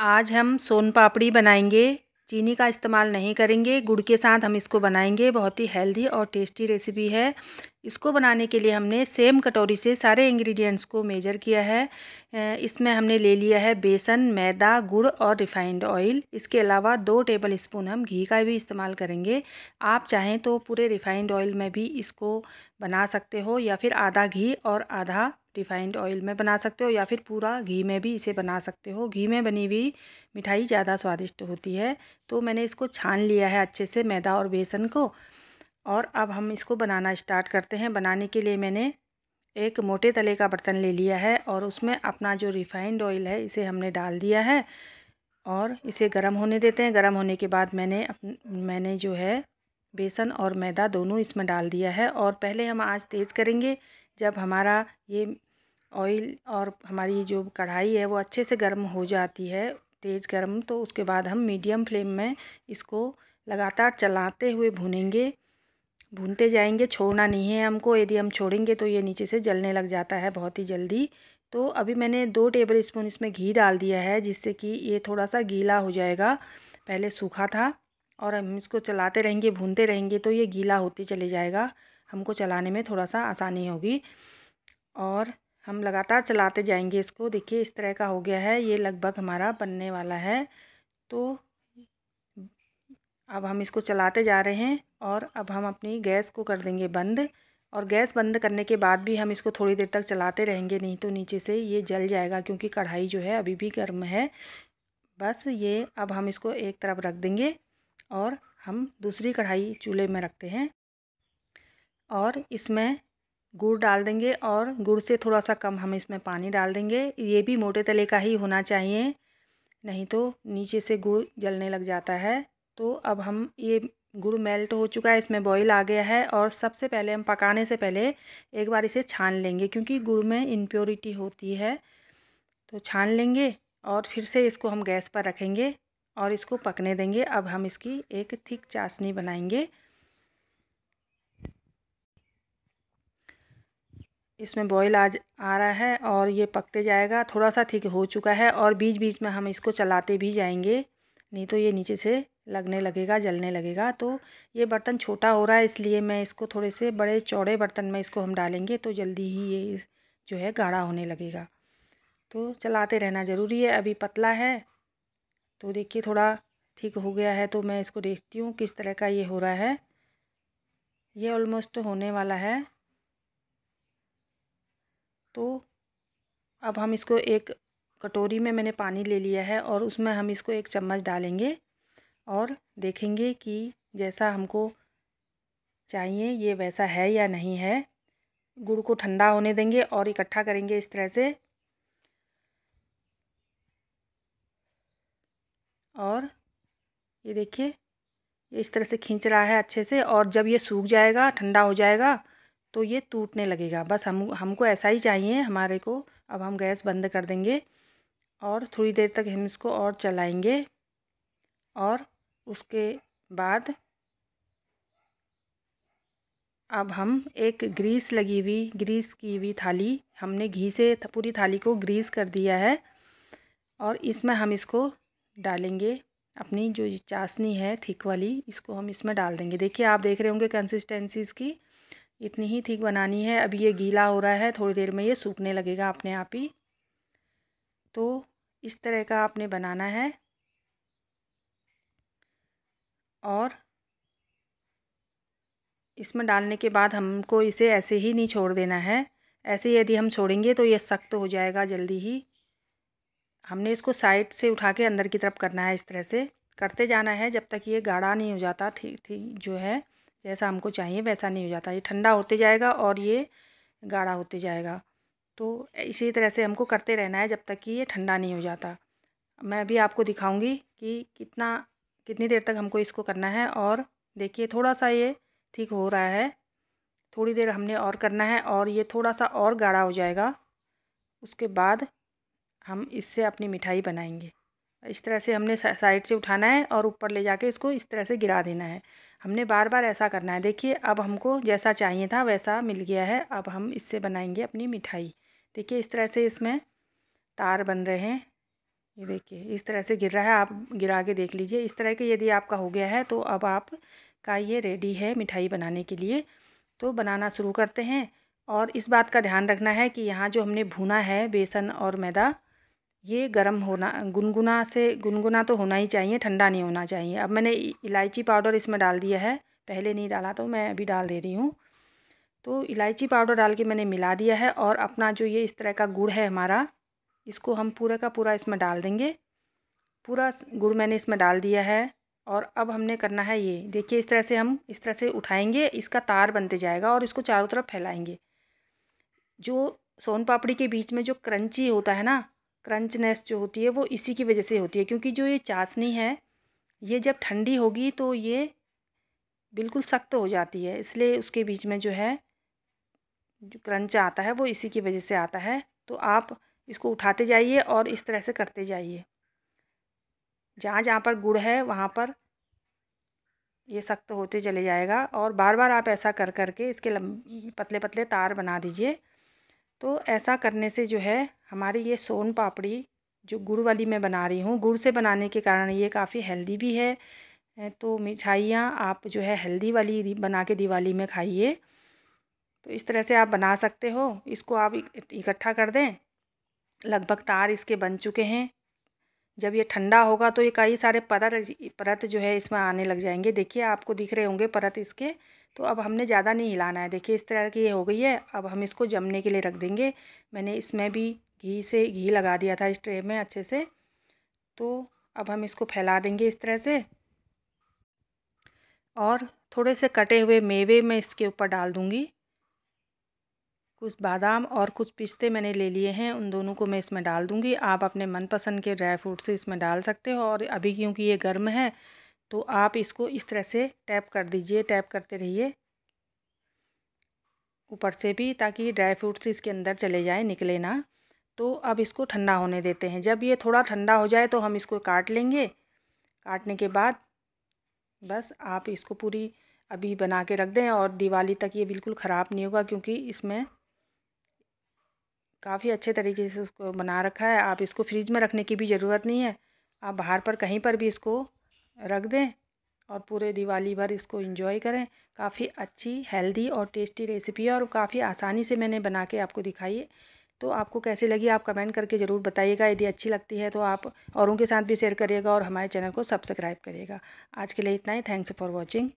आज हम सोन पापड़ी बनाएंगे चीनी का इस्तेमाल नहीं करेंगे गुड़ के साथ हम इसको बनाएंगे बहुत ही हेल्दी और टेस्टी रेसिपी है इसको बनाने के लिए हमने सेम कटोरी से सारे इंग्रेडिएंट्स को मेजर किया है इसमें हमने ले लिया है बेसन मैदा गुड़ और रिफाइंड ऑयल इसके अलावा दो टेबल स्पून हम घी का भी इस्तेमाल करेंगे आप चाहें तो पूरे रिफाइंड ऑयल में भी इसको बना सकते हो या फिर आधा घी और आधा रिफाइंड ऑयल में बना सकते हो या फिर पूरा घी में भी इसे बना सकते हो घी में बनी हुई मिठाई ज़्यादा स्वादिष्ट होती है तो मैंने इसको छान लिया है अच्छे से मैदा और बेसन को और अब हम इसको बनाना स्टार्ट करते हैं बनाने के लिए मैंने एक मोटे तले का बर्तन ले लिया है और उसमें अपना जो रिफाइंड ऑयल है इसे हमने डाल दिया है और इसे गर्म होने देते हैं गर्म होने के बाद मैंने मैंने जो है बेसन और मैदा दोनों इसमें डाल दिया है और पहले हम आज तेज़ करेंगे जब हमारा ये ऑइल और हमारी जो कढ़ाई है वो अच्छे से गर्म हो जाती है तेज़ गर्म तो उसके बाद हम मीडियम फ्लेम में इसको लगातार चलाते हुए भूनेंगे भूनते जाएंगे छोड़ना नहीं है हमको यदि हम छोड़ेंगे तो ये नीचे से जलने लग जाता है बहुत ही जल्दी तो अभी मैंने दो टेबल स्पून इसमें घी डाल दिया है जिससे कि ये थोड़ा सा गीला हो जाएगा पहले सूखा था और हम इसको चलाते रहेंगे भूनते रहेंगे तो ये गीला होते चले जाएगा हमको चलाने में थोड़ा सा आसानी होगी और हम लगातार चलाते जाएंगे इसको देखिए इस तरह का हो गया है ये लगभग हमारा बनने वाला है तो अब हम इसको चलाते जा रहे हैं और अब हम अपनी गैस को कर देंगे बंद और गैस बंद करने के बाद भी हम इसको थोड़ी देर तक चलाते रहेंगे नहीं तो नीचे से ये जल जाएगा क्योंकि कढ़ाई जो है अभी भी गर्म है बस ये अब हम इसको एक तरफ रख देंगे और हम दूसरी कढ़ाई चूल्हे में रखते हैं और इसमें गुड़ डाल देंगे और गुड़ से थोड़ा सा कम हम इसमें पानी डाल देंगे ये भी मोटे तले का ही होना चाहिए नहीं तो नीचे से गुड़ जलने लग जाता है तो अब हम ये गुड़ मेल्ट हो चुका है इसमें बॉईल आ गया है और सबसे पहले हम पकाने से पहले एक बार इसे छान लेंगे क्योंकि गुड़ में इम्प्योरिटी होती है तो छान लेंगे और फिर से इसको हम गैस पर रखेंगे और इसको पकने देंगे अब हम इसकी एक थिक चाशनी बनाएंगे इसमें बॉयल आज आ रहा है और ये पकते जाएगा थोड़ा सा ठीक हो चुका है और बीच बीच में हम इसको चलाते भी जाएंगे नहीं तो ये नीचे से लगने लगेगा जलने लगेगा तो ये बर्तन छोटा हो रहा है इसलिए मैं इसको थोड़े से बड़े चौड़े बर्तन में इसको हम डालेंगे तो जल्दी ही ये जो है गाढ़ा होने लगेगा तो चलाते रहना ज़रूरी है अभी पतला है तो देखिए थोड़ा ठीक हो गया है तो मैं इसको देखती हूँ किस तरह का ये हो रहा है ये ऑलमोस्ट होने वाला है तो अब हम इसको एक कटोरी में मैंने पानी ले लिया है और उसमें हम इसको एक चम्मच डालेंगे और देखेंगे कि जैसा हमको चाहिए ये वैसा है या नहीं है गुड़ को ठंडा होने देंगे और इकट्ठा करेंगे इस तरह से और ये देखिए इस तरह से खींच रहा है अच्छे से और जब ये सूख जाएगा ठंडा हो जाएगा तो ये टूटने लगेगा बस हम हमको ऐसा ही चाहिए हमारे को अब हम गैस बंद कर देंगे और थोड़ी देर तक हम इसको और चलाएंगे और उसके बाद अब हम एक ग्रीस लगी हुई ग्रीस की हुई थाली हमने घी से पूरी थाली को ग्रीस कर दिया है और इसमें हम इसको डालेंगे अपनी जो चाशनी है थिक वाली इसको हम इसमें डाल देंगे देखिए आप देख रहे होंगे कंसिस्टेंसीज़ की इतनी ही थिक बनानी है अभी ये गीला हो रहा है थोड़ी देर में ये सूखने लगेगा अपने आप ही तो इस तरह का आपने बनाना है और इसमें डालने के बाद हमको इसे ऐसे ही नहीं छोड़ देना है ऐसे यदि हम छोड़ेंगे तो ये सख्त हो जाएगा जल्दी ही हमने इसको साइड से उठा के अंदर की तरफ करना है इस तरह से करते जाना है जब तक ये गाढ़ा नहीं हो जाता थी, थी जो है जैसा हमको चाहिए वैसा नहीं हो जाता ये ठंडा होते जाएगा और ये गाढ़ा होते जाएगा तो इसी तरह से हमको करते रहना है जब तक कि ये ठंडा नहीं हो जाता मैं अभी आपको दिखाऊंगी कि कितना कितनी देर तक हमको इसको करना है और देखिए थोड़ा सा ये ठीक हो रहा है थोड़ी देर हमने और करना है और ये थोड़ा सा और गाढ़ा हो जाएगा उसके बाद हम इससे अपनी मिठाई बनाएंगे इस तरह से हमने साइड से उठाना है और ऊपर ले जाके इसको इस तरह से गिरा देना है हमने बार बार ऐसा करना है देखिए अब हमको जैसा चाहिए था वैसा मिल गया है अब हम इससे बनाएंगे अपनी मिठाई देखिए इस तरह से इसमें तार बन रहे हैं ये देखिए इस तरह से गिर रहा है आप गिरा के देख लीजिए इस तरह के यदि आपका हो गया है तो अब आप का ये रेडी है मिठाई बनाने के लिए तो बनाना शुरू करते हैं और इस बात का ध्यान रखना है कि यहाँ जो हमने भुना है बेसन और मैदा ये गर्म होना गुनगुना से गुनगुना तो होना ही चाहिए ठंडा नहीं होना चाहिए अब मैंने इलायची पाउडर इसमें डाल दिया है पहले नहीं डाला तो मैं अभी डाल दे रही हूँ तो इलायची पाउडर डाल के मैंने मिला दिया है और अपना जो ये इस तरह का गुड़ है हमारा इसको हम पूरा का पूरा इसमें डाल देंगे पूरा गुड़ मैंने इसमें डाल दिया है और अब हमने करना है ये देखिए इस तरह से हम इस तरह से उठाएंगे इसका तार बनते जाएगा और इसको चारों तरफ फैलाएंगे जो सोन पापड़ी के बीच में जो क्रंची होता है ना क्रंचनेस जो होती है वो इसी की वजह से होती है क्योंकि जो ये चाशनी है ये जब ठंडी होगी तो ये बिल्कुल सख्त हो जाती है इसलिए उसके बीच में जो है जो क्रंच आता है वो इसी की वजह से आता है तो आप इसको उठाते जाइए और इस तरह से करते जाइए जहाँ जहाँ पर गुड़ है वहाँ पर ये सख्त होते चले जाएगा और बार बार आप ऐसा कर करके इसके पतले पतले तार बना दीजिए तो ऐसा करने से जो है हमारी ये सोन पापड़ी जो गुड़ वाली मैं बना रही हूँ गुड़ से बनाने के कारण ये काफ़ी हेल्दी भी है तो मिठाइयाँ आप जो है हेल्दी वाली बना के दिवाली में खाइए तो इस तरह से आप बना सकते हो इसको आप इकट्ठा कर दें लगभग तार इसके बन चुके हैं जब ये ठंडा होगा तो ये कई सारे परत परत जो है इसमें आने लग जाएंगे देखिए आपको दिख रहे होंगे परत इसके तो अब हमने ज़्यादा नहीं हिलाना है देखिए इस तरह की ये हो गई है अब हम इसको जमने के लिए रख देंगे मैंने इसमें भी घी से घी लगा दिया था इस ट्रे में अच्छे से तो अब हम इसको फैला देंगे इस तरह से और थोड़े से कटे हुए मेवे मैं इसके ऊपर डाल दूँगी कुछ बादाम और कुछ पिस्ते मैंने ले लिए हैं उन दोनों को मैं इसमें डाल दूँगी आप अपने मनपसंद के ड्राई फ्रूट से इसमें डाल सकते हो और अभी क्योंकि ये गर्म है तो आप इसको इस तरह से टैप कर दीजिए टैप करते रहिए ऊपर से भी ताकि ड्राई फ्रूट्स इसके अंदर चले जाए निकले ना तो अब इसको ठंडा होने देते हैं जब ये थोड़ा ठंडा हो जाए तो हम इसको काट लेंगे काटने के बाद बस आप इसको पूरी अभी बना के रख दें और दिवाली तक ये बिल्कुल ख़राब नहीं होगा क्योंकि इसमें काफ़ी अच्छे तरीके से उसको बना रखा है आप इसको फ्रिज में रखने की भी ज़रूरत नहीं है आप बाहर पर कहीं पर भी इसको रख दें और पूरे दिवाली भर इसको इंजॉय करें काफ़ी अच्छी हेल्दी और टेस्टी रेसिपी है और काफ़ी आसानी से मैंने बना के आपको दिखाई है तो आपको कैसे लगी आप कमेंट करके ज़रूर बताइएगा यदि अच्छी लगती है तो आप औरों के साथ भी शेयर करिएगा और हमारे चैनल को सब्सक्राइब करिएगा आज के लिए इतना ही थैंक्स फॉर वॉचिंग